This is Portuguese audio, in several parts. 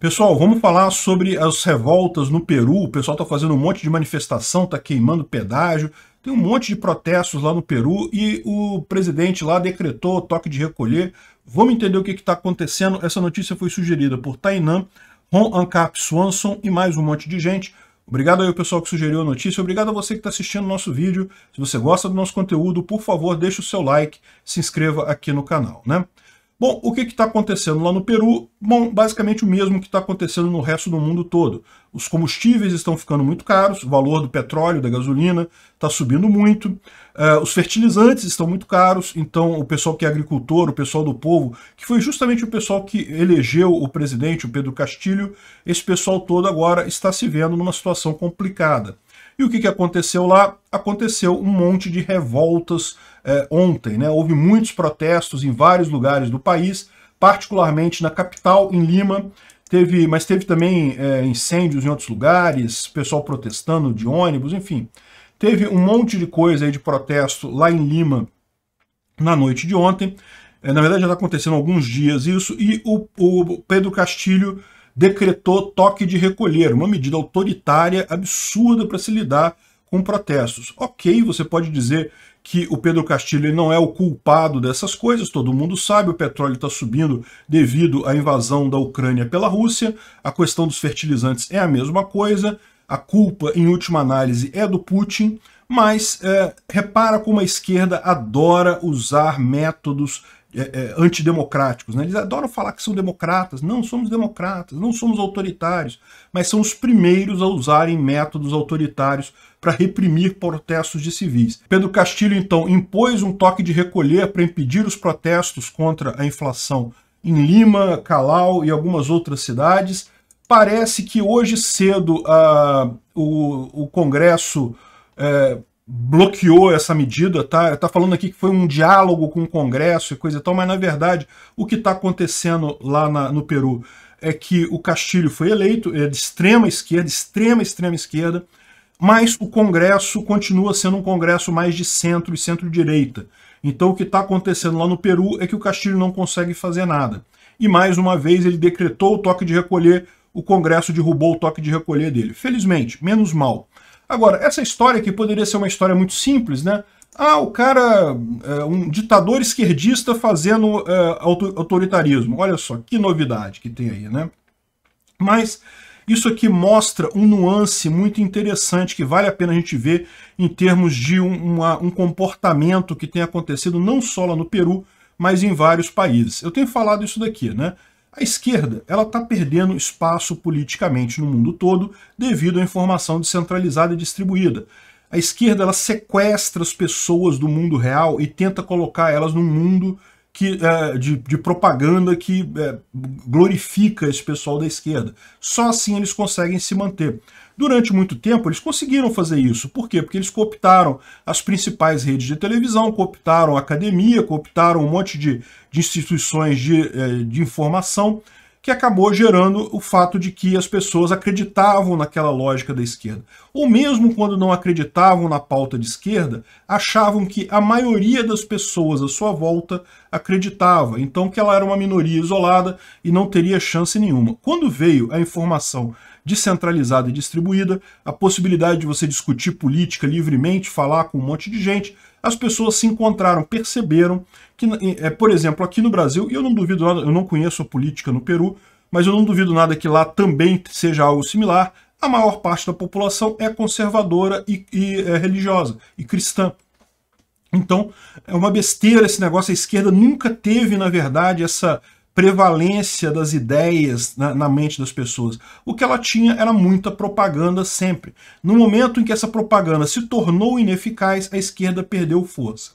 Pessoal, vamos falar sobre as revoltas no Peru. O pessoal está fazendo um monte de manifestação, está queimando pedágio. Tem um monte de protestos lá no Peru e o presidente lá decretou toque de recolher. Vamos entender o que está acontecendo. Essa notícia foi sugerida por Tainan, Ron Ancap Swanson e mais um monte de gente. Obrigado aí ao pessoal que sugeriu a notícia, obrigado a você que está assistindo o nosso vídeo. Se você gosta do nosso conteúdo, por favor, deixe o seu like, se inscreva aqui no canal. né? Bom, o que está acontecendo lá no Peru? Bom, basicamente o mesmo que está acontecendo no resto do mundo todo. Os combustíveis estão ficando muito caros, o valor do petróleo, da gasolina está subindo muito, uh, os fertilizantes estão muito caros, então o pessoal que é agricultor, o pessoal do povo, que foi justamente o pessoal que elegeu o presidente, o Pedro Castilho, esse pessoal todo agora está se vendo numa situação complicada. E o que, que aconteceu lá? Aconteceu um monte de revoltas eh, ontem. Né? Houve muitos protestos em vários lugares do país, particularmente na capital, em Lima. Teve, mas teve também eh, incêndios em outros lugares, pessoal protestando de ônibus, enfim. Teve um monte de coisa aí de protesto lá em Lima na noite de ontem. Eh, na verdade, já está acontecendo há alguns dias isso. E o, o Pedro Castilho decretou toque de recolher, uma medida autoritária absurda para se lidar com protestos. Ok, você pode dizer que o Pedro Castilho não é o culpado dessas coisas, todo mundo sabe, o petróleo está subindo devido à invasão da Ucrânia pela Rússia, a questão dos fertilizantes é a mesma coisa, a culpa, em última análise, é do Putin, mas é, repara como a esquerda adora usar métodos é, é, antidemocráticos. Né? Eles adoram falar que são democratas. Não somos democratas, não somos autoritários, mas são os primeiros a usarem métodos autoritários para reprimir protestos de civis. Pedro Castilho, então, impôs um toque de recolher para impedir os protestos contra a inflação em Lima, Calau e algumas outras cidades. Parece que hoje cedo ah, o, o Congresso eh, bloqueou essa medida, tá? Tá falando aqui que foi um diálogo com o Congresso e coisa e tal, mas na verdade o que está acontecendo lá na, no Peru é que o Castilho foi eleito, é de extrema esquerda, extrema, extrema esquerda, mas o Congresso continua sendo um Congresso mais de centro e centro-direita. Então o que está acontecendo lá no Peru é que o Castilho não consegue fazer nada. E mais uma vez ele decretou o toque de recolher, o Congresso derrubou o toque de recolher dele. Felizmente, menos mal, Agora, essa história que poderia ser uma história muito simples, né? Ah, o cara, é, um ditador esquerdista fazendo é, autoritarismo. Olha só, que novidade que tem aí, né? Mas isso aqui mostra um nuance muito interessante que vale a pena a gente ver em termos de um, uma, um comportamento que tem acontecido não só lá no Peru, mas em vários países. Eu tenho falado isso daqui, né? A esquerda ela está perdendo espaço politicamente no mundo todo devido à informação descentralizada e distribuída. A esquerda ela sequestra as pessoas do mundo real e tenta colocar elas num mundo que, é, de, de, propaganda que é, glorifica esse pessoal da esquerda. Só assim eles conseguem se manter. Durante muito tempo eles conseguiram fazer isso. Por quê? Porque eles cooptaram as principais redes de televisão, cooptaram a academia, cooptaram um monte de, de instituições de, é, de informação que acabou gerando o fato de que as pessoas acreditavam naquela lógica da esquerda. Ou mesmo quando não acreditavam na pauta de esquerda, achavam que a maioria das pessoas à sua volta acreditava, então que ela era uma minoria isolada e não teria chance nenhuma. Quando veio a informação descentralizada e distribuída, a possibilidade de você discutir política livremente, falar com um monte de gente, as pessoas se encontraram, perceberam que, é, por exemplo, aqui no Brasil, e eu não duvido nada, eu não conheço a política no Peru, mas eu não duvido nada que lá também seja algo similar, a maior parte da população é conservadora e, e é religiosa, e cristã. Então, é uma besteira esse negócio, a esquerda nunca teve, na verdade, essa prevalência das ideias na, na, mente das pessoas. O que ela tinha era muita propaganda sempre. No momento em que essa propaganda se tornou ineficaz, a esquerda perdeu força.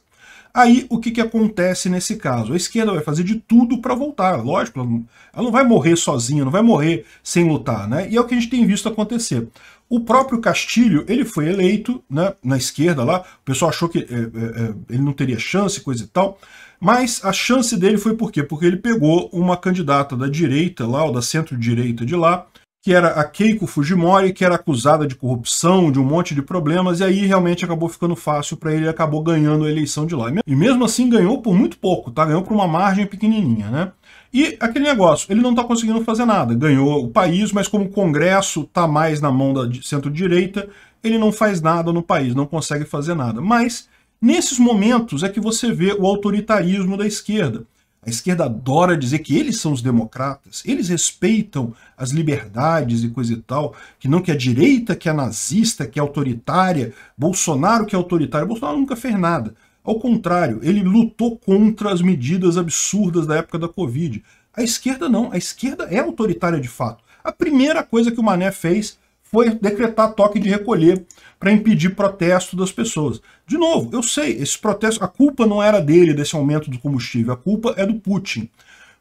Aí o que, que acontece nesse caso? A esquerda vai fazer de tudo para voltar, lógico, ela não, ela não vai morrer sozinha, não vai morrer sem lutar, né? E é o que a gente tem visto acontecer. O próprio Castilho, ele foi eleito né, na esquerda lá, o pessoal achou que é, é, é, ele não teria chance, coisa e tal, mas a chance dele foi por quê? Porque ele pegou uma candidata da direita lá, ou da centro-direita de lá, que era a Keiko Fujimori, que era acusada de corrupção, de um monte de problemas, e aí realmente acabou ficando fácil para ele, acabou ganhando a eleição de lá. E mesmo assim ganhou por muito pouco, tá? ganhou por uma margem pequenininha. né? E aquele negócio, ele não está conseguindo fazer nada. Ganhou o país, mas como o Congresso está mais na mão da centro-direita, ele não faz nada no país, não consegue fazer nada. Mas, nesses momentos é que você vê o autoritarismo da esquerda. A esquerda adora dizer que eles são os democratas, eles respeitam as liberdades e coisa e tal, que não que a direita que é nazista, que é autoritária, Bolsonaro que é autoritário. Bolsonaro nunca fez nada. Ao contrário, ele lutou contra as medidas absurdas da época da Covid. A esquerda não, a esquerda é autoritária de fato. A primeira coisa que o Mané fez foi decretar toque de recolher para impedir protesto das pessoas. De novo, eu sei, esse protesto, a culpa não era dele desse aumento do combustível, a culpa é do Putin.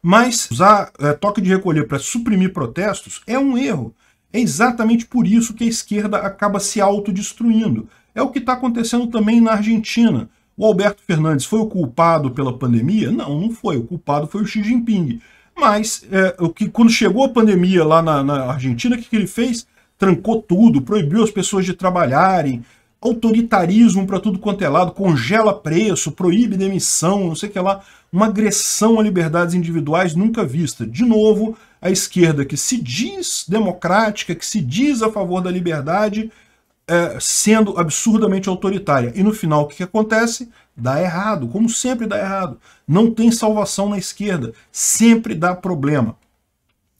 Mas usar é, toque de recolher para suprimir protestos é um erro. É exatamente por isso que a esquerda acaba se autodestruindo. É o que está acontecendo também na Argentina. O Alberto Fernandes foi o culpado pela pandemia? Não, não foi. O culpado foi o Xi Jinping. Mas é, o que, quando chegou a pandemia lá na, na Argentina, o que, que ele fez? trancou tudo, proibiu as pessoas de trabalharem, autoritarismo para tudo quanto é lado, congela preço, proíbe demissão, não sei o que lá, uma agressão a liberdades individuais nunca vista. De novo, a esquerda que se diz democrática, que se diz a favor da liberdade, é, sendo absurdamente autoritária. E no final, o que, que acontece? Dá errado, como sempre dá errado. Não tem salvação na esquerda, sempre dá problema.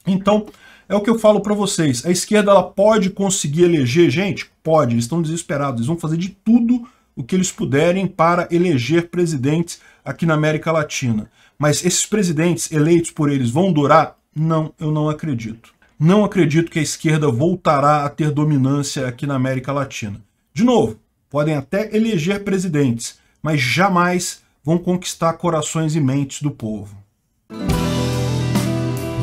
Então, é o que eu falo para vocês. A esquerda ela pode conseguir eleger gente? Pode, eles estão desesperados. Eles vão fazer de tudo o que eles puderem para eleger presidentes aqui na América Latina. Mas esses presidentes eleitos por eles vão durar? Não, eu não acredito. Não acredito que a esquerda voltará a ter dominância aqui na América Latina. De novo, podem até eleger presidentes, mas jamais vão conquistar corações e mentes do povo.